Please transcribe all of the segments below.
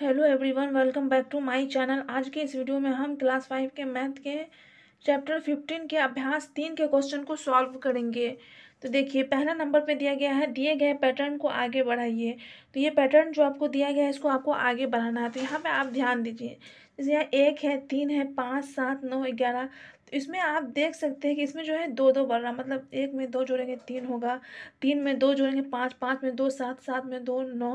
hello everyone welcome back to my channel आज के इस वीडियो में हम क्लास फाइव के मैथ के चैप्टर फिफ्टीन के अभ्यास तीन के क्वेश्चन को सॉल्व करेंगे तो देखिए पहला नंबर पे दिया गया है दिए गए पैटर्न को आगे बढ़ाइए तो ये पैटर्न जो आपको दिया गया है इसको आपको आगे बढ़ाना है तो यहाँ पर आप ध्यान दीजिए जैसे यहाँ एक है तीन है पाँच सात नौ ग्यारह तो इसमें आप देख सकते हैं कि इसमें जो है दो दो बढ़ रहा मतलब एक में दो जोड़ेंगे तीन होगा तीन में दो जोड़ेंगे पाँच पाँच में दो सात सात में दो नौ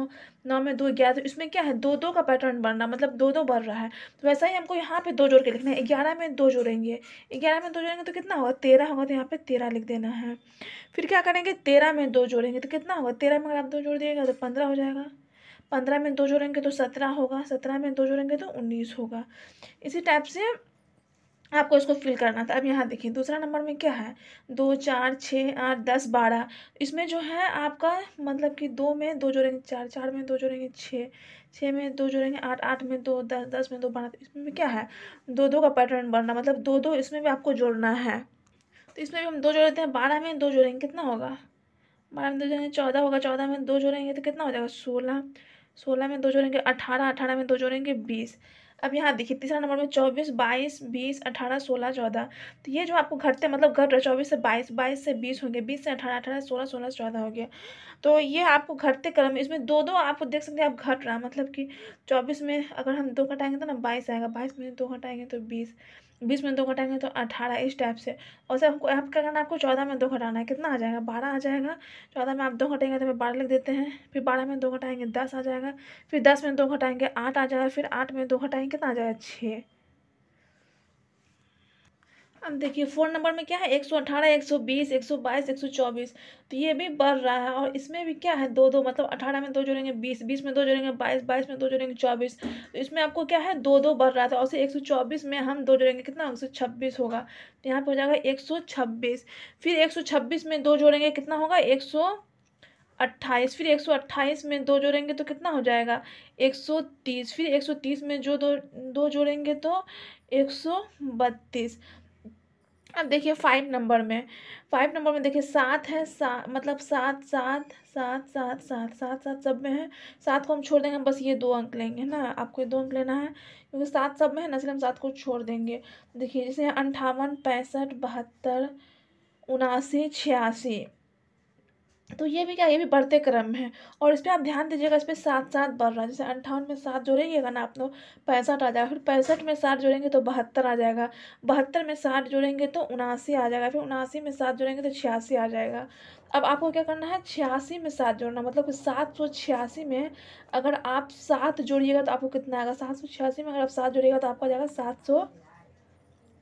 नौ में दो ग्यारह तो इसमें क्या है दो दो का पैटर्न बढ़ रहा मतलब दो दो बढ़ रहा है तो वैसा ही हमको यहाँ पे दो जोड़ के लिखना है ग्यारह में दो जोड़ेंगे ग्यारह में दो जोड़ेंगे तो कितना होगा तेरह होगा तो यहाँ पर तेरह लिख देना है फिर क्या करेंगे तेरह में दो जोड़ेंगे तो कितना होगा तेरह में अगर आप दो जोड़ दिएगा तो पंद्रह हो जाएगा पंद्रह में दो जोड़ेंगे तो सत्रह होगा सत्रह में दो जोड़ेंगे तो उन्नीस होगा इसी टाइप से आपको इसको फिल करना था अब यहाँ देखिए दूसरा नंबर में क्या है दो चार छः आठ दस बारह इसमें जो है आपका मतलब कि दो में दो जोड़ेंगे चार चार में दो जोड़ेंगे छः छः में दो जोड़ेंगे आठ आठ में दो दस दस में दो बारह तो इसमें क्या है दो दो का पैटर्न बनना मतलब दो दो इसमें भी आपको जोड़ना है तो इसमें भी हम दो जोड़ते हैं बारह में दो जोड़ेंगे कितना होगा बारह में दो जोड़ेंगे चौदह होगा चौदह में दो जोड़ेंगे तो कितना हो जाएगा सोलह सोलह में दो जोड़ेंगे अठारह अठारह में दो जोड़ेंगे बीस अब यहाँ देखिए तीसरा नंबर में चौबीस बाईस बीस अठारह सोलह चौदह तो ये जो आपको घटते मतलब घट रहे चौबीस से बाईस बाईस से बीस होंगे बीस से अठारह अठारह सोलह सोलह से चौदह हो गया तो ये आपको घटते क्रम इसमें दो दो आपको देख सकते हैं आप घट रहा मतलब कि चौबीस में अगर हम दो घटाएंगे तो ना बाईस आएगा बाईस में दो घटाएंगे तो बीस बीस में दो घटाएंगे तो अठारह इस टाइप से और सर हमको आप क्या करना है आपको चौदह में दो घटाना है कितना आ जाएगा बारह आ जाएगा चौदह में आप दो घटेंगे तो फिर बारह लिख देते हैं फिर बारह में दो घटाएंगे दस आ जाएगा फिर दस में दो घटाएंगे आठ आ जाएगा फिर आठ में दो घटाएंगे कितना आ जाएगा छः अब देखिए फ़ोन नंबर में क्या है एक सौ अठारह एक सौ बीस एक सौ बाईस एक सौ चौबीस तो ये भी बढ़ रहा है और इसमें भी क्या है दो दो मतलब अठारह में दो जोड़ेंगे बीस बीस में दो जोड़ेंगे बाईस बाईस में दो जोड़ेंगे चौबीस तो इसमें आपको क्या है दो दो बढ़ रहा था और उसे एक सौ चौबीस में हम दो जोड़ेंगे कितना एक सौ छब्बीस होगा तो यहाँ पर हो जाएगा एक सौ छब्बीस फिर एक सौ छब्बीस में दो जोड़ेंगे कितना होगा एक सौ अट्ठाईस फिर एक सौ अट्ठाईस में दो जोड़ेंगे तो कितना हो जाएगा एक सौ तीस फिर एक सौ तीस में जो दो दो जोड़ेंगे तो एक सौ बत्तीस अब देखिए फाइव नंबर में फाइव नंबर में देखिए सात है सा मतलब सात सात सात सात सात सात सात सब में है सात को हम छोड़ देंगे हम बस ये दो अंक लेंगे ना आपको ये दो अंक लेना है क्योंकि सात सब में है ना इसलिए हम सात को छोड़ देंगे देखिए जैसे अंठावन पैंसठ बहत्तर उनासी छियासी तो ये भी क्या ये भी बढ़ते क्रम है और इस पर आप ध्यान दीजिएगा इस पर सात सात बढ़ रहा है जैसे अंठावन में सात जोड़ेंगे ना आप लोग पैंसठ आ जाएगा फिर पैंसठ में सात जोड़ेंगे तो बहत्तर आ जाएगा बहत्तर में सात जोड़ेंगे तो उनासी आ जाएगा फिर उनासी में सात जोड़ेंगे तो छियासी आ जाएगा अब आपको क्या करना है छियासी में सात जोड़ना मतलब सात सौ छियासी में अगर आप सात जोड़िएगा तो आपको कितना आएगा सात सौ छियासी में अगर आप सात जोड़िएगा तो आपका जाएगा सात सौ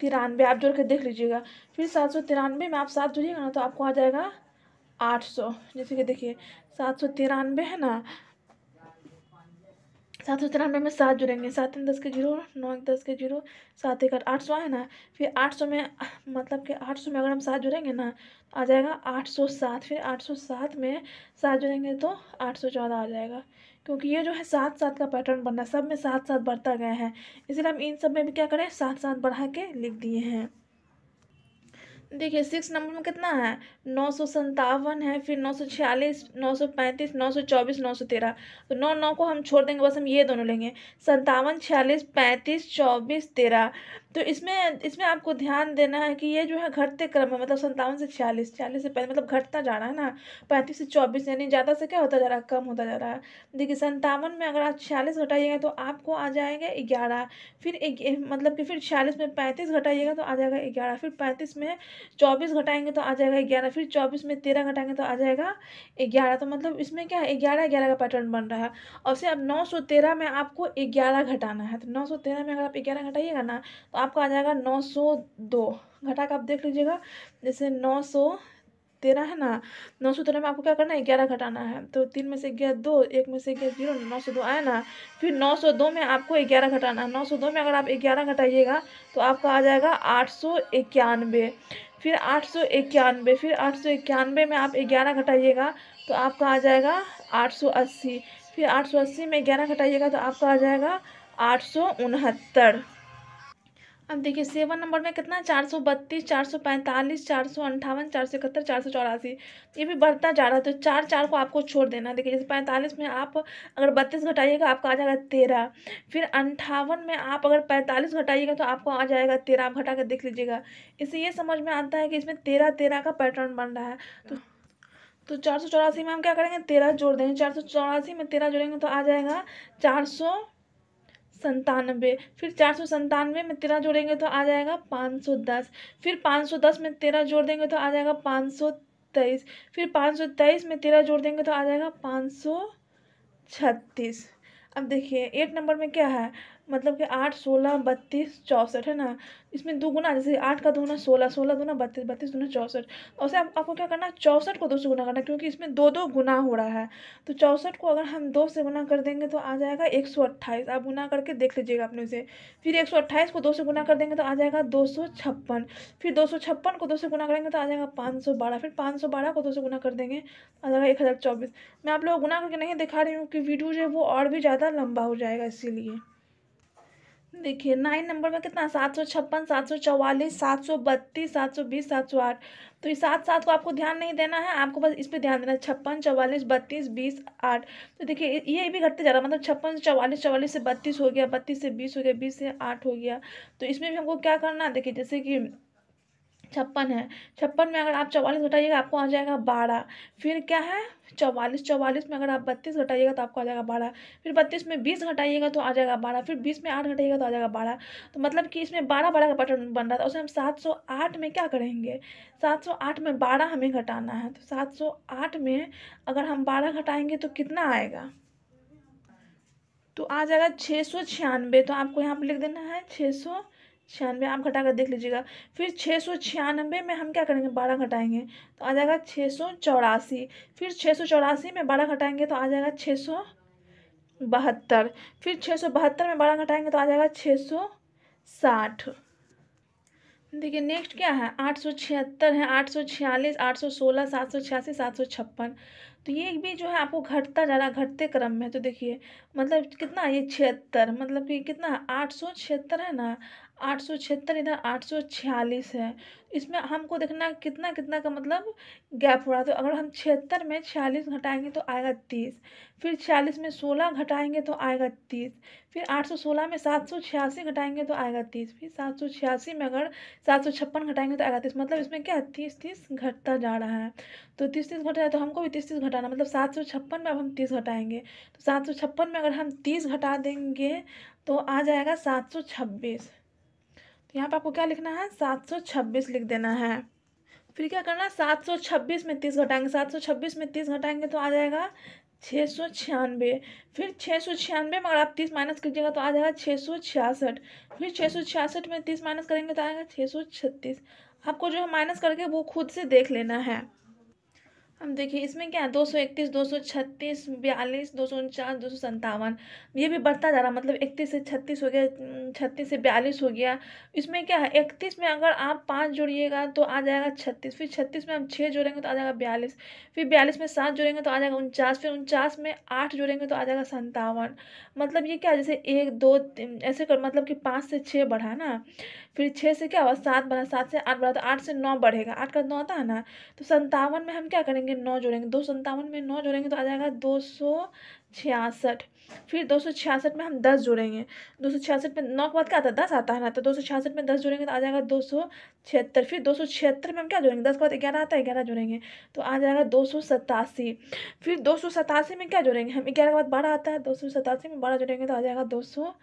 तिरानवे आप जोड़ के देख लीजिएगा फिर सात सौ तिरानवे में आप सात जोड़िएगा ना तो आपको आ जाएगा आठ सौ जैसे कि देखिए सात सौ तिरानवे है ना सात सौ तिरानवे में सात जुड़ेंगे सात में दस के जीरो नौ एक दस के जीरो सात एक आठ आठ सौ है ना फिर आठ सौ में मतलब कि आठ सौ में अगर हम सात जुड़ेंगे ना आ जाएगा आठ सौ सात फिर आठ सौ सात में सात जुड़ेंगे तो आठ सौ चौदह आ जाएगा क्योंकि ये जो है सात सात का पैटर्न बनना सब में सात सात बढ़ता गया है इसलिए हम इन सब में भी क्या करें सात सात बढ़ा के लिख दिए हैं देखिए सिक्स नंबर में कितना है नौ सौ संतावन है फिर नौ सौ छियालीस नौ सौ पैंतीस नौ सौ चौबीस नौ सौ तेरह तो नौ नौ को हम छोड़ देंगे बस हम ये दोनों लेंगे संतावन छियालीस पैंतीस चौबीस तेरह तो इसमें इसमें आपको ध्यान देना है कि ये जो है घटते क्रम है मतलब संतावन से छियालीस छियालीस से पैंतीस मतलब घटता जा रहा है ना पैंतीस से चौबीस यानी ज़्यादा से क्या होता जा रहा है कम होता जा रहा है देखिए संतावन में अगर आप छियालीस घटाइएगा तो आपको आ जाएगा ग्यारह फिर मतलब कि फिर छियालीस में पैंतीस घटाइएगा तो आ जाएगा ग्यारह फिर पैंतीस में चौबीस घटाएंगे तो आ जाएगा ग्यारह फिर चौबीस में तेरह घटाएंगे तो आ जाएगा ग्यारह तो मतलब इसमें क्या है ग्यारह ग्यारह का पैटर्न बन रहा है और से अब नौ सौ तेरह में आपको ग्यारह घटाना है तो नौ सौ तेरह में अगर आप ग्यारह घटाइएगा ना तो आपको आ जाएगा नौ सौ दो घटा का आप देख लीजिएगा जैसे नौ सौ तेरह है ना नौ सौ तेरह में आपको क्या करना है ग्यारह घटाना है तो तीन में से ग्यारह दो एक में से ग्यारह जीरो नौ सौ दो आया ना फिर नौ सौ दो में आपको ग्यारह घटाना है नौ सौ दो में अगर आप ग्यारह घटाइएगा तो आपका आ जाएगा आठ सौ इक्यानवे फिर आठ सौ इक्यानवे फिर आठ सौ इक्यानवे में आप ग्यारह घटाइएगा तो आपका आ जाएगा आठ सौ अस्सी फिर आठ सौ अस्सी में ग्यारह घटाइएगा तो आपका आ जाएगा आठ सौ उनहत्तर अब देखिए सेवन नंबर में कितना चार सौ बत्तीस चार सौ पैंतालीस चार सौ अंठावन चार सौ इकहत्तर चार सौ चौरासी ये भी बढ़ता जा रहा है तो चार चार को आपको छोड़ देना देखिए जैसे पैंतालीस में आप अगर बत्तीस घटाइएगा आपका आ जाएगा तेरह फिर अंठावन में आप अगर पैंतालीस घटाइएगा तो आपको आ जाएगा तेरह आप घटा कर देख लीजिएगा इससे ये समझ में आता है कि इसमें तेरह तेरह का पैटर्न बन रहा है तो तो चार सौ चौरासी में हम क्या करेंगे तेरह जोड़ देंगे चार सौ चौरासी में तेरह जोड़ेंगे तो आ जाएगा चार सौ संतानवे फिर चार सौ संतानवे में तेरह जोड़ेंगे तो आ जाएगा पाँच सौ दस फिर पाँच सौ दस में तेरह जोड़ देंगे तो आ जाएगा पाँच सौ तेईस फिर पाँच सौ तेईस में तेरह जोड़ देंगे तो आ जाएगा पाँच सौ छत्तीस अब देखिए एट नंबर में क्या है मतलब कि आठ सोलह बत्तीस चौंसठ है ना इसमें दो गुना जैसे आठ का ना सोलह सोलह ना बत्तीस बत्तीस दूना चौंसठ और उसे आप, आपको क्या करना है चौंसठ को दो से गुना करना क्योंकि इसमें दो दो गुना हो रहा है तो चौंसठ को अगर हम दो से गुना कर देंगे तो आ जाएगा एक सौ अट्ठाईस आप गुना करके देख लीजिएगा अपने उसे फिर एक सौ अट्ठाईस को दो से गुना कर देंगे तो आ जाएगा दो सौ छप्पन फिर दो सौ छप्पन को दो से गुना करेंगे तो आ जाएगा पाँच सौ बारह फिर पाँच सौ बारह को दो से गुना कर देंगे आ जाएगा एक हज़ार चौबीस मैं आप लोगों को गुना करके नहीं दिखा रही हूँ कि वीडियो जो है वो और भी ज़्यादा लंबा हो जाएगा इसीलिए देखिए नाइन नंबर में कितना सात सौ छप्पन सात सौ चौवालीस सात सौ बत्तीस सात सौ बीस सात सौ आठ तो ये सात सात को आपको ध्यान नहीं देना है आपको बस इस पे ध्यान देना है छप्पन चौवालीस बत्तीस बीस आठ तो देखिए ये भी घटते जा रहा है मतलब छप्पन से चौवालीस चौवालीस से बत्तीस हो गया बत्तीस से बीस हो गया बीस से आठ हो गया तो इसमें भी हमको क्या करना है देखिए जैसे कि छप्पन है छप्पन में अगर आप चौवालीस घटाइएगा आपको आ जाएगा बारह फिर क्या है चौवालीस चौवालीस में अगर आप बत्तीस घटाइएगा तो आपको आ जाएगा बारह फिर बत्तीस में बीस घटाइएगा तो आ जाएगा बारह फिर बीस में आठ घटाइएगा तो आ जाएगा बारह तो मतलब कि इसमें बारह बारह का पैटर्न बन रहा था उसे हम सात सौ आठ में क्या करेंगे सात सौ आठ में बारह हमें घटाना है तो सात सौ आठ में अगर हम बारह घटाएँगे तो कितना आएगा तो आ जाएगा छः सौ छियानवे तो आपको यहाँ पर लिख देना है छः सौ छियानवे आप घटा कर देख लीजिएगा फिर छः सौ छियानवे में हम क्या करेंगे बारह घटाएंगे तो आ जाएगा छः सौ चौरासी फिर छः सौ चौरासी में बारह घटाएंगे तो आ जाएगा छः सौ बहत्तर फिर छः सौ बहत्तर में बारह घटाएंगे तो आ जाएगा छः सौ साठ देखिए नेक्स्ट क्या है आठ सौ छिहत्तर है आठ सौ छियालीस आठ सौ सोलह सात सौ छियासी सात सौ छप्पन तो ये भी जो है आपको घटता जा रहा है घटते क्रम में तो देखिए मतलब कितना ये छिहत्तर मतलब कि कितना आठ सौ छिहत्तर है ना आठ सौ छिहत्तर इधर आठ सौ छियालीस है इसमें हमको देखना कितना कितना का मतलब गैप हो रहा तो अगर हम छिहत्तर में छियालीस घटाएंगे तो आएगा तीस फिर छियालीस में सोलह घटाएंगे तो आएगा तीस फिर आठ सौ सोलह में सात सौ छियासी घटाएंगे तो आएगा तीस फिर सात सौ छियासी में अगर सात सौ छप्पन घटाएंगे तो आएगा तीस मतलब इसमें क्या तीस तीस घटता जा रहा है तो तीस तीस घट तो हमको भी तीस तीस घटाना मतलब सात सौ छप्पन में अब हम तीस घटाएंगे तो सात सौ छप्पन में अगर हम तीस घटा देंगे तो आ जाएगा सात सौ छब्बीस तो यहाँ पर आपको क्या लिखना है सात सौ छब्बीस लिख देना है फिर क्या करना है सात सौ छब्बीस में तीस घटाएंगे सात सौ छब्बीस में तीस घटाएंगे तो आ जाएगा छः सौ छियानवे फिर छः सौ छियानवे में अगर आप तीस माइनस कीजिएगा तो आ जाएगा छः सौ छियासठ फिर छः सौ छियासठ में तीस माइनस करेंगे तो आएगा छः सौ छत्तीस आपको जो है माइनस करके वो खुद से देख लेना है अब देखिए इसमें क्या है दो सौ इकतीस दो सौ छत्तीस बयालीस दो सौ उनचास दो सौ संतावन ये भी बढ़ता जा रहा मतलब इकतीस से छत्तीस हो गया छत्तीस से बयालीस हो गया इसमें क्या है इकतीस में अगर आप पाँच जोड़िएगा तो आ जाएगा छत्तीस फिर छत्तीस में हम छः जोड़ेंगे तो आ जाएगा बयालीस फिर बयालीस में सात जोड़ेंगे तो आ जाएगा उनचास फिर उनचास में आठ जोड़ेंगे तो आ जाएगा संतावन मतलब ये क्या जैसे एक दो ऐसे कर मतलब कि पाँच से छः बढ़ा ना फिर छः से क्या हुआ सात बढ़ा सात से आठ बढ़ा तो आठ से नौ बढ़ेगा आठ का नौ आता है ना तो संतावन में हम क्या करेंगे नौ जोड़ेंगे दो संतावन में नौ जोड़ेंगे तो आ जाएगा दो सौ छियासठ फिर दो सौ छियासठ में हम दस जोड़ेंगे दो सौ छियासठ में नौ के बाद क्या आता है दस आता है ना तो दो सौ छियासठ में दस जोड़ेंगे तो आ जाएगा दो सौ छिहत्तर फिर दो सौ छिहत्तर में हम क्या जोड़ेंगे दस के बाद ग्यारह आता है ग्यारह जोड़ेंगे तो आ जाएगा दो सौ सतासी फिर दो सौ सतासी में क्या जोड़ेंगे हम ग्यारह के बाद बारह आता है दो सौ सतासी में बारह जोड़ेंगे तो आ जाएगा दो सौ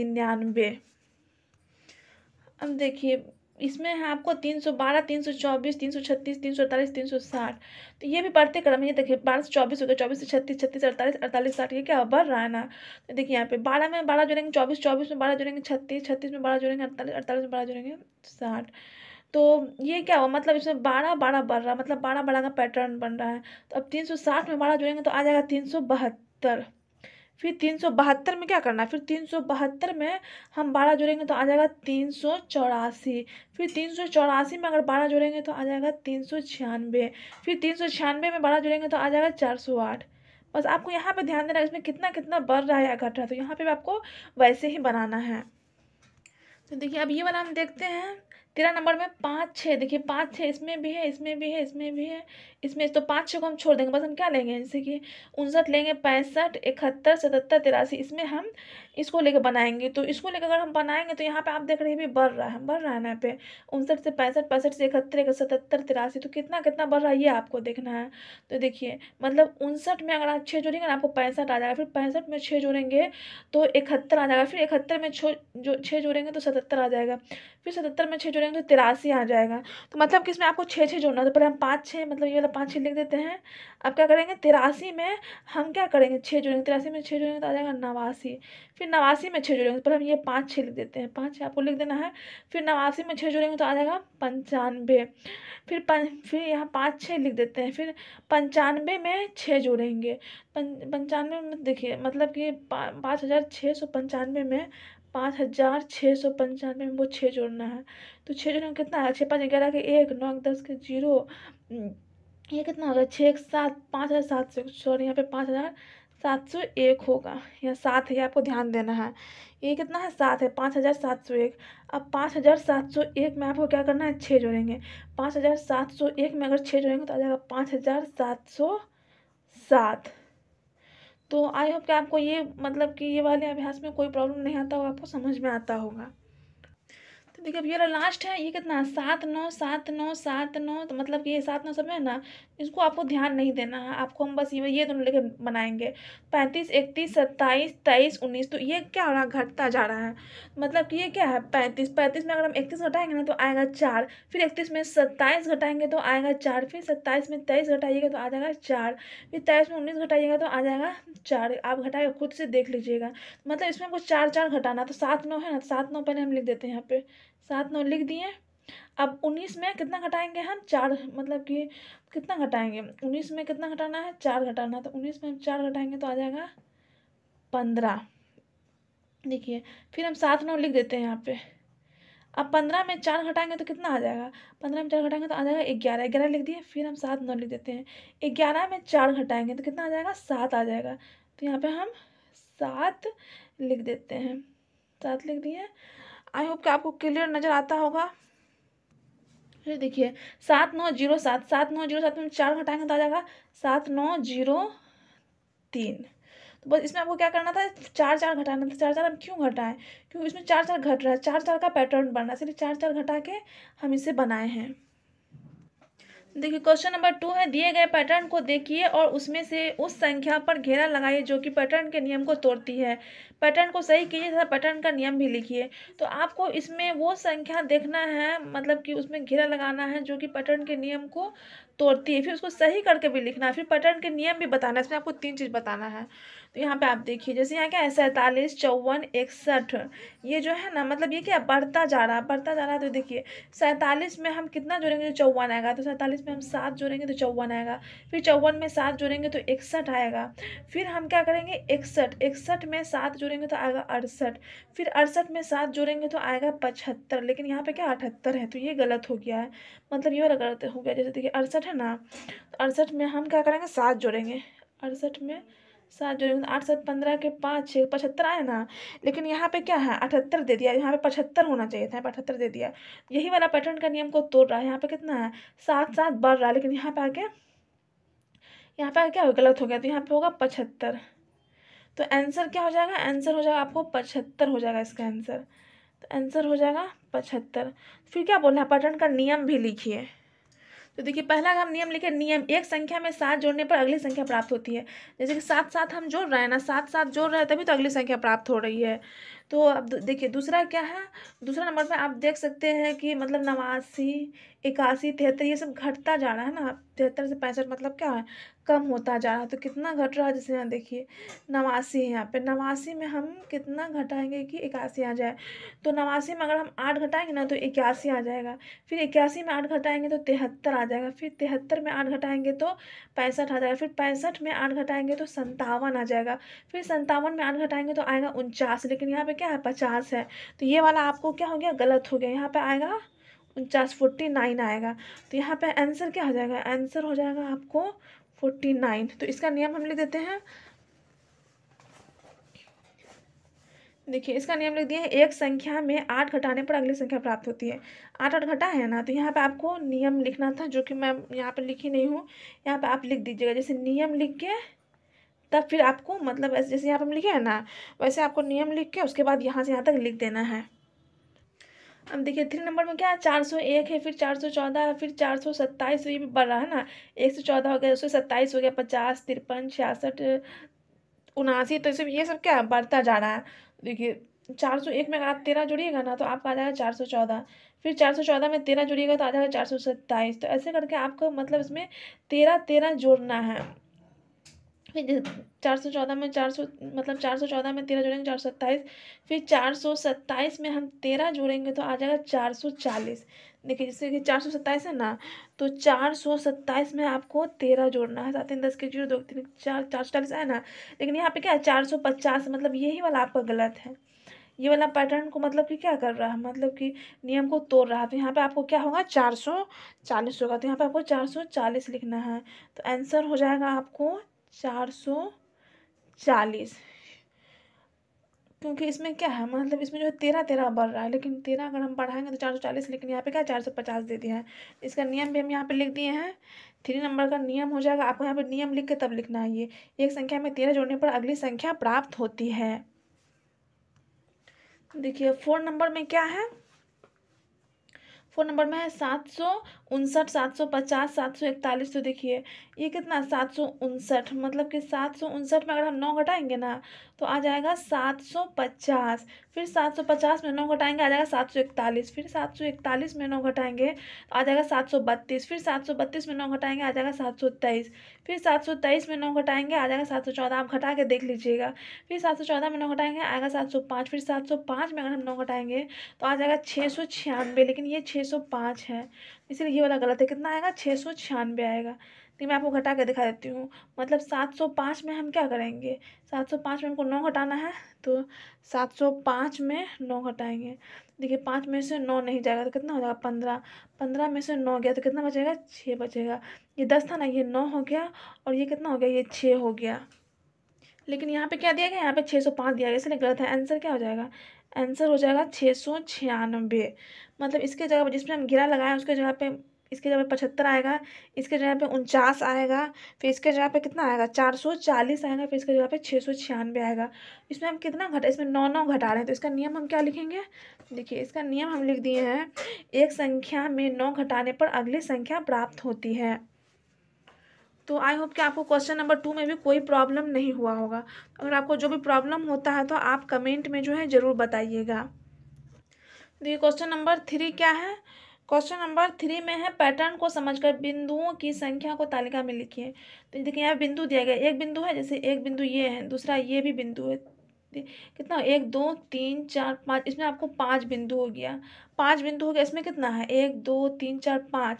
निन्यानवे अब देखिए इसमें है आपको तीन सौ बारह तीन सौ चौबीस तीन सौ छत्तीस तीन सौ अड़तालीस तीन सौ साठ तो ये भी बढ़ते क्रम है ये देखिए बारह सौ चौबीस हो गया चौबीस से छत्तीस छत्तीस अड़तालीस अड़तालीस साठ ये क्या बढ़ रहा है ना तो देखिए यहाँ पे बारह में बारह जुड़ेंगे चौबीस चौबीस में बारह जुड़ेंगे छत्तीस छत्तीस में बारह जुड़ेंगे अड़तालीस अड़तालीस में बारह जुड़ेंगे साठ तो ये क्या हुआ मतलब इसमें बारह बारह बढ़ रहा मतलब बारह बारह का पैटर्न बन रहा है तो अब तीन सौ साठ में बारह जुड़ेंगे तो आ जाएगा तीन सौ बहत्तर फिर तीन सौ बहत्तर में क्या करना है फिर तीन सौ बहत्तर में हम बारह जोड़ेंगे तो आ जाएगा तीन सौ चौरासी फिर तीन सौ चौरासी में अगर बारह जोड़ेंगे तो आ जाएगा तीन सौ छियानवे फिर तीन सौ छियानवे में बारह जोड़ेंगे तो आ जाएगा चार सौ आठ बस आपको यहाँ पे ध्यान देना इसमें कितना कितना बढ़ रहा है या घट रहा है तो यहाँ पर आपको वैसे ही बनाना है तो देखिए अब ये वाला हम देखते हैं तेरह नंबर में पाँच छः देखिए पाँच छः इसमें भी है इसमें भी है इसमें भी है इसमें तो पाँच छः को हम छोड़ देंगे बस हम क्या लेंगे जैसे कि उनसठ लेंगे पैंसठ इकहत्तर सतहत्तर तिरासी इसमें हम इसको लेकर बनाएंगे तो इसको लेकर अगर हम बनाएंगे तो यहाँ पे आप देख रहे हैं भी बढ़ रहा है बढ़ रहा है ना पे उनसठ से पैंसठ पैंसठ से इकहत्तर सतहत्तर तिरासी तो कितना कितना बढ़ रहा है ये आपको देखना है तो देखिए मतलब उनसठ में अगर आप छः जोड़ेंगे ना आपको पैंसठ आ जाएगा फिर पैंसठ में छः जोड़ेंगे तो इकहत्तर आ जाएगा फिर इकहत्तर में छो जो छः जोड़ेंगे तो सतहत्तर आ जाएगा फिर सतहत्तर में छः जोड़ेंगे तो तिरासी आ जाएगा तो मतलब कि इसमें आपको छः छः जोड़ना तो पहले हम पाँच छः मतलब ये वाला पाँच छः लिख देते हैं अब क्या करेंगे तिरासी में हम क्या करेंगे छः जोड़ेंगे तिरासी में छः जोड़ेंगे तो आ जाएगा नवासी फिर नवासी में छः जोड़ेंगे तो पर हम ये पाँच छः लिख देते हैं पाँच आपको लिख देना है फिर नवासी में छः जोड़ेंगे तो आ जाएगा पंचानवे फिर पं फिर यहाँ पाँच छः लिख देते हैं फिर पंचानवे में छः जोड़ेंगे पंचानवे में देखिए मतलब कि पाँच हज़ार छः सौ पंचानवे में पाँच हज़ार छः सौ पंचानवे में वो छः जोड़ना है तो छः जोड़ने में कितना है छः पाँच ग्यारह के एक नौ दस के जीरो हम्म, ये कितना हो गया छः एक सात पाँच हज़ार सात सौ सॉरी यहाँ पे पाँच हज़ार सात सौ एक होगा या सात है आपको ध्यान देना है ये कितना है सात है पाँच हज़ार सात सौ एक अब पाँच हज़ार सात सौ एक में आपको क्या करना है छः जोड़ेंगे पाँच हज़ार सात सौ एक में अगर छः जोड़ेंगे तो आ जाएगा पाँच हज़ार सात सौ सात तो आई होप कि आपको ये मतलब कि ये वाले अभ्यास में कोई प्रॉब्लम नहीं आता होगा आपको समझ में आता होगा तो देखिए अब ये वाला लास्ट है ये कितना सात नौ सात नौ सात नौ तो मतलब कि ये सात नौ सब है ना इसको आपको ध्यान नहीं देना है आपको हम बस ये ये दोनों लेके बनाएंगे पैंतीस इकतीस सत्ताईस तेईस उन्नीस तो ये क्या हो रहा है घटता जा रहा है मतलब कि ये क्या है पैंतीस पैंतीस में अगर हम इकतीस घटाएंगे ना तो आएगा चार फिर इकतीस में सत्ताईस घटाएंगे तो आएगा चार फिर सत्ताईस में तेईस घटाइएगा तो आ जाएगा चार फिर तेईस में उन्नीस घटाइएगा तो आ जाएगा चार आप घटाएगा खुद से देख लीजिएगा मतलब इसमें आपको चार चार घटाना तो सात नौ है ना तो सात नौ पहले हम लिख देते हैं यहाँ पे सात नौ लिख दिए अब उन्नीस में कितना घटाएंगे हम चार मतलब कि कितना घटाएंगे उन्नीस में कितना घटाना है चार घटाना है तो उन्नीस में हम चार घटाएंगे तो आ जाएगा पंद्रह देखिए फिर हम सात नौ लिख देते हैं यहाँ पे अब पंद्रह में चार घटाएंगे तो कितना आ जाएगा पंद्रह में चार घटाएंगे तो आ जाएगा ग्यारह ग्यारह लिख दिए फिर हम सात नौ लिख देते हैं ग्यारह में चार घटाएंगे तो कितना आ जाएगा सात आ जाएगा तो यहाँ पे हम सात लिख देते हैं सात लिख दिए आई होप कि आपको क्लियर नज़र आता होगा फिर देखिए सात नौ जीरो सात सात नौ जीरो सात में चार घटाएंगे तो आ जाएगा सात नौ जीरो तीन तो बस इसमें आपको क्या करना था चार चार घटाना था चार चार हम क्यों घटाएं क्योंकि इसमें चार चार घट रहा है चार चार का पैटर्न बन रहा है इसलिए चार चार घटा के हम इसे बनाए हैं देखिए क्वेश्चन नंबर टू है दिए गए पैटर्न को देखिए और उसमें से उस संख्या पर घेरा लगाइए जो कि पैटर्न के नियम को तोड़ती है पैटर्न को सही कीजिए तथा पैटर्न का नियम भी लिखिए तो आपको इसमें वो संख्या देखना है मतलब कि उसमें घेरा लगाना है जो कि पैटर्न के नियम को तोड़ती है फिर उसको सही करके भी लिखना है फिर पैटर्न के नियम भी बताना है इसमें आपको तीन चीज़ बताना है तो यहाँ पे आप देखिए जैसे यहाँ क्या है सैंतालीस चौवन इकसठ ये जो है ना मतलब ये क्या बढ़ता जा रहा है बढ़ता जा रहा है तो देखिए सैंतालीस में हम कितना जोड़ेंगे तो चौवन आएगा तो सैंतालीस में हम सात जोड़ेंगे तो चौवन आएगा फिर चौवन में सात जोड़ेंगे तो इकसठ आएगा फिर हम क्या करेंगे इकसठ इकसठ में सात जोड़ेंगे तो आएगा अड़सठ फिर अड़सठ में सात जोड़ेंगे तो आएगा पचहत्तर लेकिन यहाँ पर क्या अठहत्तर है तो ये गलत हो गया है मतलब ये वाला गलत हो गया जैसे देखिए अड़सठ है ना तो अड़सठ में हम क्या करेंगे सात जोड़ेंगे अड़सठ में सात जो आठ सात पंद्रह के पाँच छः पचहत्तर आए ना लेकिन यहाँ पे क्या है अठहत्तर दे दिया यहाँ पे पचहत्तर होना चाहिए था अठहत्तर दे दिया यही वाला पैटर्न का नियम को तोड़ रहा है यहाँ पे कितना है सात सात बढ़ रहा है लेकिन यहाँ पे आके यहाँ पे क्या हो गलत हो गया तो यहाँ पे होगा पचहत्तर तो आंसर क्या हो जाएगा आंसर हो जाएगा आपको पचहत्तर हो जाएगा इसका आंसर तो आंसर हो जाएगा पचहत्तर फिर क्या है पैटर्न का नियम भी लिखिए तो देखिए पहला हम नियम लिखे नियम एक संख्या में सात जोड़ने पर अगली संख्या प्राप्त होती है जैसे कि सात सात हम जोड़ रहे हैं ना सात सात जोड़ रहे हैं तभी तो अगली संख्या प्राप्त हो रही है तो अब देखिए दूसरा क्या है दूसरा नंबर में आप देख सकते हैं कि मतलब नवासी इक्यासी तिहत्तर ये सब घटता जा रहा है ना तिहत्तर से पैंसठ मतलब क्या है कम होता जा रहा है तो कितना घट रहा है जैसे यहाँ देखिए नवासी है यहाँ पे नवासी में हम कितना घटाएंगे कि इक्यासी आ जाए तो नवासी में अगर हम आठ घटाएंगे ना तो इक्यासी आ जाएगा फिर इक्यासी में आठ घटाएंगे तो तिहत्तर आ जाएगा फिर तिहत्तर में आठ घटाएंगे तो पैंसठ आ जाएगा फिर पैंसठ में आठ घटाएंगे तो संतावन आ जाएगा फिर संतावन में आठ घटाएंगे तो आएगा उनचास लेकिन यहाँ पर क्या है पचास है तो ये वाला आपको क्या हो गया गलत हो गया यहाँ पे आएगा उनचास फोर्टी नाइन आएगा तो यहाँ पे आंसर क्या हो जाएगा आंसर हो जाएगा आपको फोर्टी नाइन तो इसका नियम हम लिख देते हैं देखिए इसका नियम लिख दिया है एक संख्या में आठ घटाने पर अगली संख्या प्राप्त होती है आठ आठ घटा है ना तो यहाँ पे आपको नियम लिखना था जो कि मैं यहाँ पे लिखी नहीं हूँ यहाँ पे आप लिख दीजिएगा जैसे नियम लिख के तब फिर आपको मतलब जैसे यहाँ पर हम लिखे हैं ना वैसे आपको नियम लिख के उसके बाद यहाँ से यहाँ तक लिख देना है अब देखिए थ्री नंबर में क्या है चार सौ एक है फिर चार सौ चौदह है फिर चार सौ सत्ताईस तो ये भी बढ़ रहा है ना एक सौ चौदह हो गया एक सौ सत्ताईस हो गया पचास तिरपन छियासठ उनासी तो सब ये सब क्या बढ़ता जा रहा है देखिए चार सौ एक में अगर आप तेरह जुड़िएगा ना तो आपका आ जाएगा चार सौ चौदह फिर चार सौ चौदह में तेरह जुड़िएगा तो आ जाएगा चार सौ सत्ताईस तो ऐसे करके आपको मतलब इसमें तेरह तेरह जोड़ना है फिर चार सौ चौदह में चार सौ मतलब चार सौ चौदह में तेरह जोड़ेंगे चार सौ सत्ताईस फिर चार सौ सत्ताईस में हम तेरह जोड़ेंगे तो आ जाएगा चार सौ चालीस देखिए जैसे कि चार सौ सत्ताईस है ना तो चार सौ सत्ताईस में आपको तेरह जोड़ना है सात तीन दस के जीरो दो तीन चार चार सौ चालीस है ना लेकिन यहाँ पे क्या है चार सौ पचास मतलब यही वाला आपका गलत है ये वाला पैटर्न को मतलब कि क्या कर रहा है मतलब कि नियम को तोड़ रहा है तो यहाँ पे आपको क्या होगा चार सौ चालीस होगा तो यहाँ पे आपको चार सौ चालीस लिखना है तो आंसर हो जाएगा आपको चार सौ चालीस क्योंकि इसमें क्या है मतलब इसमें जो है तेरह तेरह बढ़ रहा है लेकिन तेरह अगर हम बढ़ाएंगे तो चार सौ चालीस लेकिन यहाँ पे क्या चार सौ पचास दे दिया है इसका नियम भी हम यहाँ पे लिख दिए हैं थ्री नंबर का नियम हो जाएगा आपको यहाँ पे नियम लिख के तब लिखना है ये एक संख्या में तेरह जोड़ने पर अगली संख्या प्राप्त होती है देखिए फोर नंबर में क्या है फोन नंबर में है सात सौ उनसठ सात सौ पचास सात सौ इकतालीस तो देखिए ये कितना सात सौ उनसठ मतलब कि सात सौ उनसठ में अगर हम नौ घटाएंगे ना तो आ जाएगा सात सौ पचास फिर सात सौ पचास में नौ घटाएंगे आ जाएगा सात सौ इकतालीस फिर सात सौ इकतालीस में नौ घटाएंगे तो आ जाएगा सात सौ बत्तीस फिर सात सौ बत्तीस में नौ घटाएंगे आ जाएगा सात सौ तेईस फिर सात सौ तेईस में नौ घटाएंगे आ जाएगा सात सौ चौदह आप घटा के देख लीजिएगा फिर सात सौ चौदह में नौ घटाएंगे आएगा सात सौ पाँच फिर सात सौ पाँच में अगर हम नौ घटाएंगे तो आ जाएगा छः सौ छियानवे लेकिन ये छः सौ पाँच है इसीलिए ये वाला गलत है कितना आएगा छः सौ छियानवे आएगा तो मैं आपको घटा के दिखा देती हूँ मतलब सात सौ पाँच में हम क्या करेंगे सात सौ पाँच में हमको नौ घटाना है तो सात सौ पाँच में नौ घटाएंगे देखिए पाँच में से नौ नहीं जाएगा तो कितना हो जाएगा पंद्रह पंद्रह में से नौ गया तो कितना बचेगा छः बचेगा ये दस था ना ये नौ हो गया और ये कितना हो गया ये छः हो गया लेकिन यहाँ पे क्या दिया गया यहाँ पे छः सौ पाँच दिया गया इसलिए गलत है आंसर क्या हो जाएगा आंसर हो जाएगा छः सौ छियानबे मतलब इसके जगह पर जिसमें हम घेरा लगाए उसके जगह पर इसके जगह पे पचहत्तर आएगा इसके जगह पे उनचास आएगा फिर इसके जगह पे कितना आएगा चार सौ चालीस आएगा फिर इसके जगह पे छः सौ छियानवे आएगा इसमें हम कितना घटा इसमें नौ नौ घटा रहे हैं तो इसका नियम हम क्या लिखेंगे देखिए इसका नियम हम लिख दिए हैं एक संख्या में नौ घटाने पर अगली संख्या प्राप्त होती है तो आई होप कि आपको क्वेश्चन नंबर टू में भी कोई प्रॉब्लम नहीं हुआ होगा अगर आपको जो भी प्रॉब्लम होता है तो आप कमेंट में जो है ज़रूर बताइएगा देखिए क्वेश्चन नंबर थ्री क्या है क्वेश्चन नंबर थ्री में है पैटर्न को समझकर बिंदुओं की संख्या को तालिका में लिखिए तो देखिए यहाँ बिंदु दिया गया एक बिंदु है जैसे एक बिंदु ये है दूसरा ये भी बिंदु है कितना एक दो तीन चार पाँच इसमें आपको पाँच बिंदु हो गया पाँच बिंदु हो गया इसमें कितना है एक दो तीन चार पाँच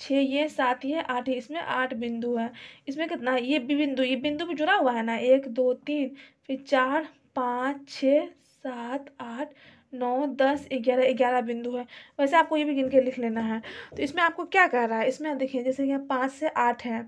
छः ये सात ये आठ है इसमें आठ बिंदु है इसमें कितना है ये भी बिंदु ये बिंदु भी जुड़ा हुआ है ना एक दो तीन फिर चार पाँच छः सात आठ नौ दस ग्यारह ग्यारह बिंदु है वैसे आपको ये भी गिन के लिख लेना है तो इसमें आपको क्या कह रहा है इसमें देखिए जैसे यहाँ पाँच से आठ है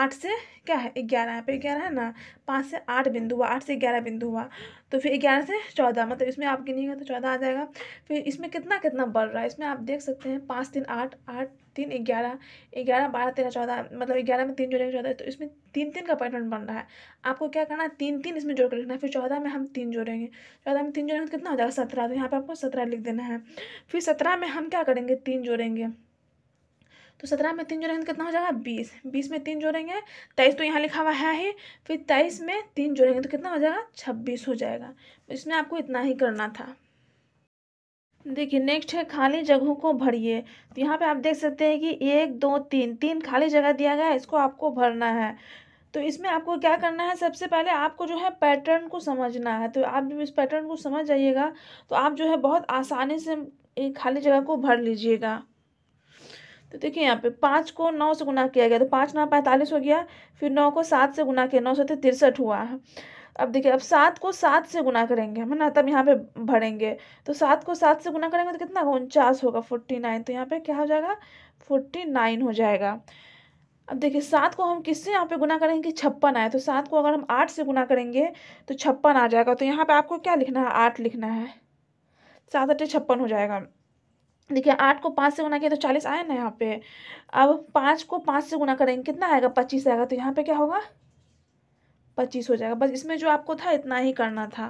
आठ से क्या है ग्यारह यहाँ पे ग्यारह है ना पाँच से आठ बिंदु हुआ आठ से ग्यारह बिंदु हुआ तो फिर ग्यारह से चौदह मतलब इसमें आप गिनिएगा तो चौदह आ जाएगा फिर इसमें कितना कितना बढ़ रहा है इसमें आप देख सकते हैं पाँच तीन आठ आठ तीन ग्यारह ग्यारह बारह तेरह चौदह मतलब ग्यारह में तीन जोड़ेंगे चौदह तो इसमें तीन तीन का पैटर्न बन रहा है आपको क्या करना है तीन तीन इसमें जोड़ कर लिखना है फिर चौदह में हम तीन जोड़ेंगे चौदह में तीन जोड़ेंगे तो कितना हो जाएगा सत्रह तो यहाँ पर आपको सत्रह लिख देना है फिर सत्रह में हम क्या करेंगे तीन जोड़ेंगे तो सत्रह में तीन जोड़ेंगे तो कितना हो जाएगा बीस बीस में तीन जोड़ेंगे तेईस तो यहाँ लिखा हुआ है ही फिर तेईस में तीन जोड़ेंगे तो कितना हो जाएगा छब्बीस हो जाएगा इसमें आपको इतना ही करना था देखिए नेक्स्ट है खाली जगहों को भरिए तो यहाँ पे आप देख सकते हैं कि एक दो तीन तीन खाली जगह दिया गया है इसको आपको भरना है तो इसमें आपको क्या करना है सबसे पहले आपको जो है पैटर्न को समझना है तो आप जब इस पैटर्न को समझ जाइएगा तो आप जो है बहुत आसानी से खाली जगह को भर लीजिएगा तो देखिए यहाँ पे पाँच को नौ से गुना किया गया तो पाँच नौ पैंतालीस हो गया फिर नौ को सात से गुना किया नौ सौ तिरसठ हुआ है अब देखिए अब सात को सात से गुना करेंगे है ना तब यहाँ पे भरेंगे तो सात को सात से गुना करेंगे तो कितना उनचास होगा फोर्टी नाइन तो यहाँ पे क्या हो जाएगा फोर्टी नाइन हो जाएगा अब देखिए सात को हम किससे यहाँ पे गुना करेंगे कि छप्पन आए तो सात को अगर हम आठ से गुना करेंगे तो छप्पन आ जाएगा तो यहाँ पर आपको क्या लिखना है आठ लिखना है सात अट्ठे छप्पन हो जाएगा देखिए आठ को पाँच से गुना किया तो चालीस आए ना यहाँ पे अब पाँच को पाँच से गुना करेंगे कितना आएगा पच्चीस आएगा तो यहाँ पे क्या होगा पच्चीस हो जाएगा बस इसमें जो आपको था इतना ही करना था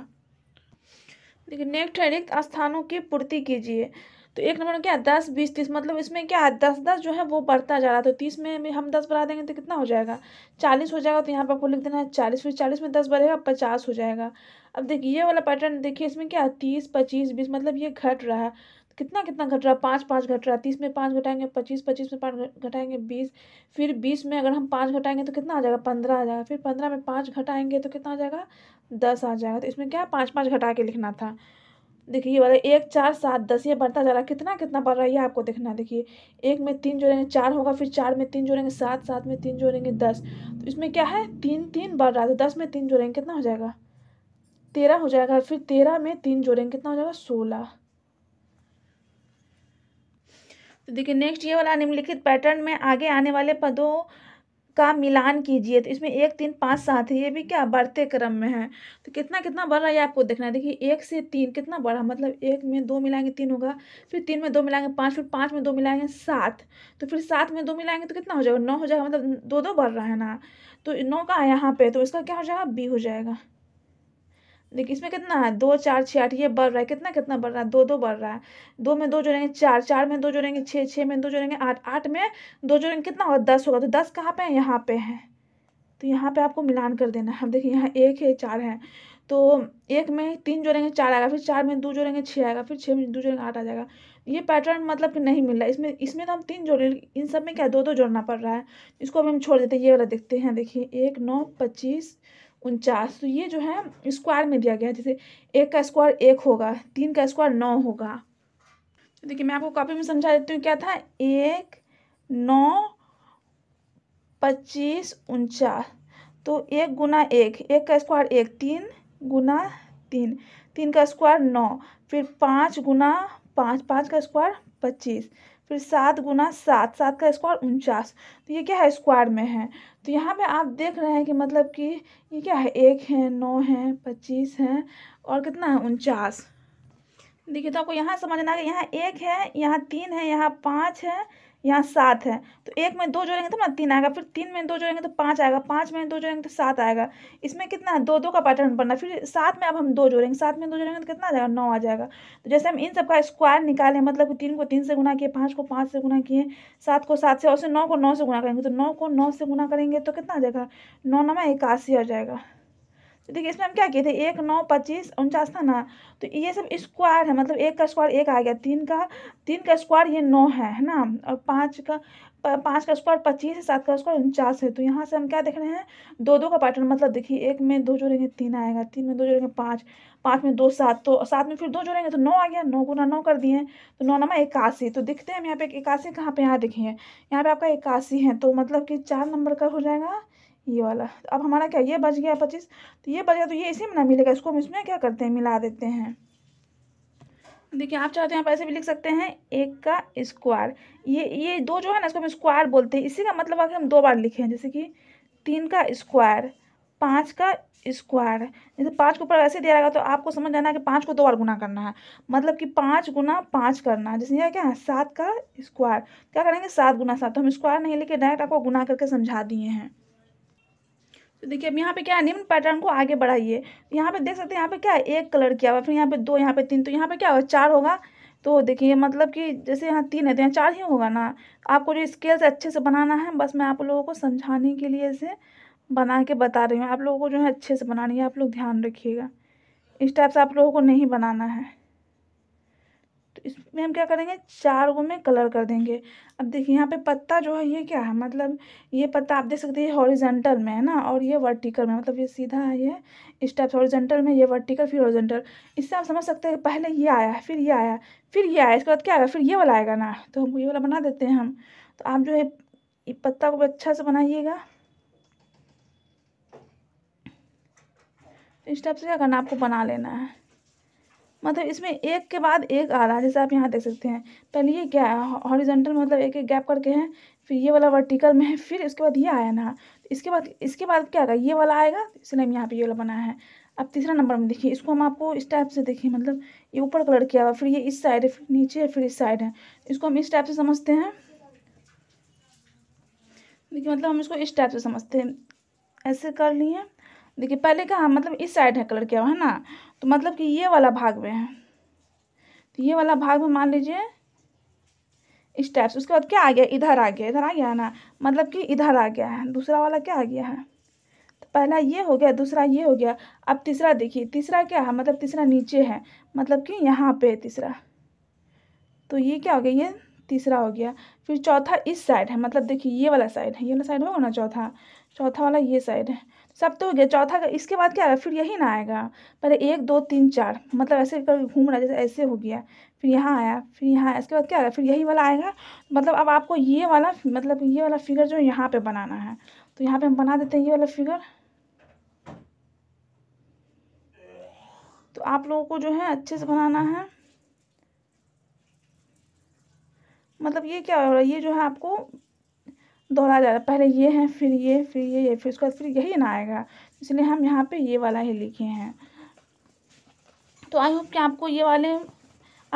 देखिए नेक्स्ट है रिक्त स्थानों की पूर्ति कीजिए तो एक नंबर में क्या दस बीस तीस मतलब इसमें क्या है दस दस जो है वो बढ़ता जा रहा है तो तीस में हम दस बढ़ा देंगे तो कितना हो जाएगा चालीस हो जाएगा तो यहाँ पर आपको लिख देना है चालीस फिर चालीस में दस बढ़ेगा पचास हो जाएगा अब देखिए ये वाला पैटर्न देखिए इसमें क्या तीस पच्चीस बीस मतलब ये घट रहा है कितना कितना घट रहा है पाँच पाँच घट रहा है तीस में पाँच घटाएंगे पच्चीस पच्चीस में पाँच घटाएंगे बीस फिर बीस में अगर हम पाँच घटाएंगे तो कितना आ जाएगा पंद्रह आ जाएगा फिर पंद्रह में पाँच घटाएंगे तो कितना आ जाएगा दस आ जाएगा तो इसमें क्या पाँच पाँच घटा के लिखना था देखिए ये वाला एक चार सात दस ये बढ़ता जा रहा है कितना कितना बढ़ रहा है ये आपको देखना है देखिए एक में तीन जोड़ेंगे चार होगा फिर चार में तीन जोड़ेंगे सात सात में तीन जोड़ेंगे दस तो इसमें क्या है तीन तीन बढ़ रहा है तो दस में तीन जोड़ेंगे कितना हो जाएगा तेरह हो जाएगा फिर तेरह में तीन जोड़ेंगे कितना हो जाएगा सोलह तो देखिए नेक्स्ट ये वाला निम्नलिखित पैटर्न में आगे आने वाले पदों का मिलान कीजिए तो इसमें एक तीन पाँच सात है ये भी क्या बढ़ते क्रम में है तो कितना कितना बढ़ रहा है आपको देखना है देखिए एक से तीन कितना बढ़ा मतलब एक में दो मिलाएंगे तीन होगा फिर तीन में दो मिलाएंगे पाँच फिर पाँच में दो मिलाएंगे सात तो फिर सात में दो मिलाएंगे तो कितना हो जाएगा नौ हो जाएगा मतलब दो दो बढ़ रहा है ना तो नौ का यहाँ पे तो इसका क्या हो जाएगा बी हो जाएगा देखिए इसमें कितना है दो चार छः आठ ये बढ़ रहा है कितना कितना बढ़ रहा है दो दो बढ़ रहा है दो में दो जोड़ेंगे चार चार में दो जोड़ेंगे छः छः में दो जोड़ेंगे आठ आठ में दो जोड़ेंगे कितना होगा दस होगा तो दस कहाँ पे है यहाँ पे है तो यहाँ पे आपको मिलान कर देना है देखिए यहाँ एक है चार है तो एक में तीन जोड़ेंगे चार आएगा फिर चार में दो जोड़ेंगे छः आएगा फिर छः में दो जोड़ेंगे आठ आ जाएगा ये पैटर्न मतलब कि नहीं मिल रहा इसमें इसमें तो हम तीन जोड़े इन सब में क्या दो दो जोड़ना पड़ रहा है इसको अभी हम छोड़ देते हैं ये वाला देखते हैं देखिए एक नौ पच्चीस उनचास तो ये जो है स्क्वायर में दिया गया है जैसे एक का स्क्वायर एक होगा तीन का स्क्वायर नौ होगा तो देखिए मैं आपको कॉपी में समझा देती हूँ क्या था एक नौ पच्चीस उनचास तो एक गुना एक एक का स्क्वायर एक तीन गुना तीन तीन का स्क्वायर नौ फिर पाँच गुना पाँच पाँच का स्क्वायर पच्चीस फिर सात गुना सात सात का स्क्वायर उनचास तो ये क्या है स्क्वायर में है तो यहाँ पे आप देख रहे हैं कि मतलब कि ये क्या है एक है नौ है पच्चीस है और कितना है उनचास देखिए तो आपको यहाँ समझना है कि यहाँ एक है यहाँ तीन है यहाँ पाँच है यहाँ सात है तो एक में दो जोड़ेंगे तो ना तीन आएगा फिर तीन में दो जोड़ेंगे तो पाँच आएगा पाँच में दो जोड़ेंगे तो सात आएगा इसमें कितना है दो दो का पैटर्न बनना फिर सात में अब हम दो जोड़ेंगे सात में दो जोड़ेंगे तो कितना आ जाएगा नौ आ जाएगा तो जैसे हम इन सब का स्क्वायर निकालें मतलब तीन को तीन से गुना किए पाँच को पाँच से गुना किए सात को सात से और से नौ को नौ से गुना करेंगे तो नौ को नौ से गुना करेंगे तो कितना आ जाएगा नौ नवा इक्यासी आ जाएगा तो देखिए इसमें हम क्या किए थे एक नौ पच्चीस उनचास था ना तो ये सब स्क्वायर है मतलब एक का स्क्वायर एक आ गया तीन का तीन का स्क्वायर ये नौ है है ना और पाँच का पाँच का स्क्वायर पच्चीस है सात का स्क्वायर उनचास है तो यहाँ से हम क्या देख रहे हैं दो दो का पैटर्न मतलब देखिए एक में दो जोड़ेंगे तीन आएगा तीन में दो जोड़ेंगे पाँच पाँच में दो सात तो सात में फिर दो जोड़ेंगे तो नौ आ गया नौ गुना नौ कर दिए तो नौ नंबर इक्यासी तो दिखते हैं हम यहाँ पे इक्यासी कहाँ पे यहाँ देखिए यहाँ पर आपका इक्यासी है तो मतलब कि चार नंबर का हो जाएगा ये वाला अब हमारा क्या ये बच गया पच्चीस तो ये बच गया तो ये इसी में ना मिलेगा इसको हम इसमें क्या करते हैं मिला देते हैं देखिए आप चाहते हैं आप ऐसे भी लिख सकते हैं एक का स्क्वायर ये ये दो जो है ना इसको हम स्क्वायर बोलते हैं इसी का मतलब अगर हम दो बार लिखें जैसे कि तीन का स्क्वायर पाँच का स्क्वायर जैसे पाँच के ऊपर ऐसे दिया रहेगा तो आपको समझ जाना है कि पाँच को दो बार गुना करना है मतलब कि पाँच गुना पाँच करना है जैसे यह क्या है सात का स्क्वायर क्या करेंगे सात गुना सात तो हम स्क्वायर नहीं लेके डायरेक्ट आपको गुना करके समझा दिए हैं तो देखिए अब यहाँ पे क्या है निम्न पैटर्न को आगे बढ़ाइए तो यहाँ पे देख सकते हैं यहाँ पे क्या है एक कलर किया हुआ फिर यहाँ पे दो यहाँ पे तीन तो यहाँ पे क्या होगा चार होगा तो देखिए मतलब कि जैसे यहाँ तीन है तो यहाँ चार ही होगा ना आपको जो स्केल से अच्छे से बनाना है बस मैं आप लोगों को समझाने के लिए इसे बना के बता रही हूँ आप लोगों को जो है अच्छे से बनानी है आप लोग ध्यान रखिएगा इस टाइप से आप लोगों को नहीं बनाना है तो इसमें हम क्या करेंगे चार गो में कलर कर देंगे अब देखिए यहाँ पे पत्ता जो है ये क्या है मतलब ये पत्ता आप देख सकते हैं हॉरिजेंटल में है ना और ये वर्टिकल में मतलब ये सीधा है ये इस टाइप हॉरिजेंटल में ये वर्टिकल फिर हॉरिजेंटल इससे आप समझ सकते हैं पहले ये आया फिर ये आया फिर ये आया इसके बाद क्या आएगा फिर ये वाला आएगा ना तो हम ये वाला बना देते हैं हम तो आप जो है पत्ता को अच्छा से बनाइएगा इस टाइप से क्या करना आपको बना लेना है मतलब इसमें एक के बाद एक आ रहा है जैसे आप यहाँ देख सकते हैं पहले ये क्या हॉरिजेंटल मतलब एक एक गैप करके हैं फिर ये वाला वर्टिकल में है फिर इसके बाद ये आया ना इसके बाद इसके बाद क्या आएगा ये वाला आएगा इसलिए हम यहाँ पे ये वाला बनाया है अब तीसरा नंबर में देखिए इसको हम आपको इस टाइप से देखिए मतलब ये ऊपर कलर किया हुआ फिर ये इस साइड है फिर नीचे है फिर इस साइड है इसको हम इस टाइप से समझते हैं देखिए मतलब हम इसको इस टाइप से समझते हैं ऐसे कर लिए देखिए पहले का मतलब इस साइड है कलर किया हुआ है ना तो मतलब कि ये वाला भाग में है तो ये वाला भाग में मान लीजिए इस टाइप से उसके बाद क्या आ गया इधर आ गया इधर आ गया है ना मतलब कि इधर आ गया है दूसरा वाला क्या आ गया है तो पहला ये हो गया दूसरा ये हो गया अब तीसरा देखिए तीसरा क्या है मतलब तीसरा नीचे है मतलब कि यहाँ पे है तीसरा तो ये क्या हो गया ये तीसरा हो गया फिर चौथा इस साइड है मतलब देखिए ये वाला साइड है ये वाला साइड होगा ना चौथा चौथा वाला ये साइड है तो सब तो हो गया चौथा का इसके बाद क्या आएगा फिर यही ना आएगा पहले एक दो तीन चार मतलब ऐसे कर घूम रहा जैसे ऐसे हो गया फिर यहाँ आया फिर यहाँ आया इसके बाद क्या आएगा फिर यही वाला आएगा मतलब अब आपको ये वाला मतलब ये वाला फिगर जो यहाँ पर बनाना है तो यहाँ पर हम बना देते हैं ये वाला फिगर तो आप लोगों को जो है अच्छे से बनाना है मतलब ये क्या हो रहा है ये जो है आपको दोहराया जा रहा है पहले ये है फिर ये फिर ये ये फिर उसके बाद फिर यही ना आएगा इसलिए हम यहाँ पे ये वाला ही लिखे हैं तो आई होप कि आपको ये वाले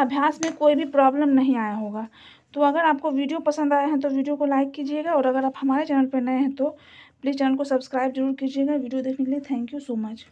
अभ्यास में कोई भी प्रॉब्लम नहीं आया होगा तो अगर आपको वीडियो पसंद आया है तो वीडियो को लाइक कीजिएगा और अगर आप हमारे चैनल पर नए हैं तो प्लीज़ चैनल को सब्सक्राइब जरूर कीजिएगा वीडियो देखने के लिए थैंक यू सो मच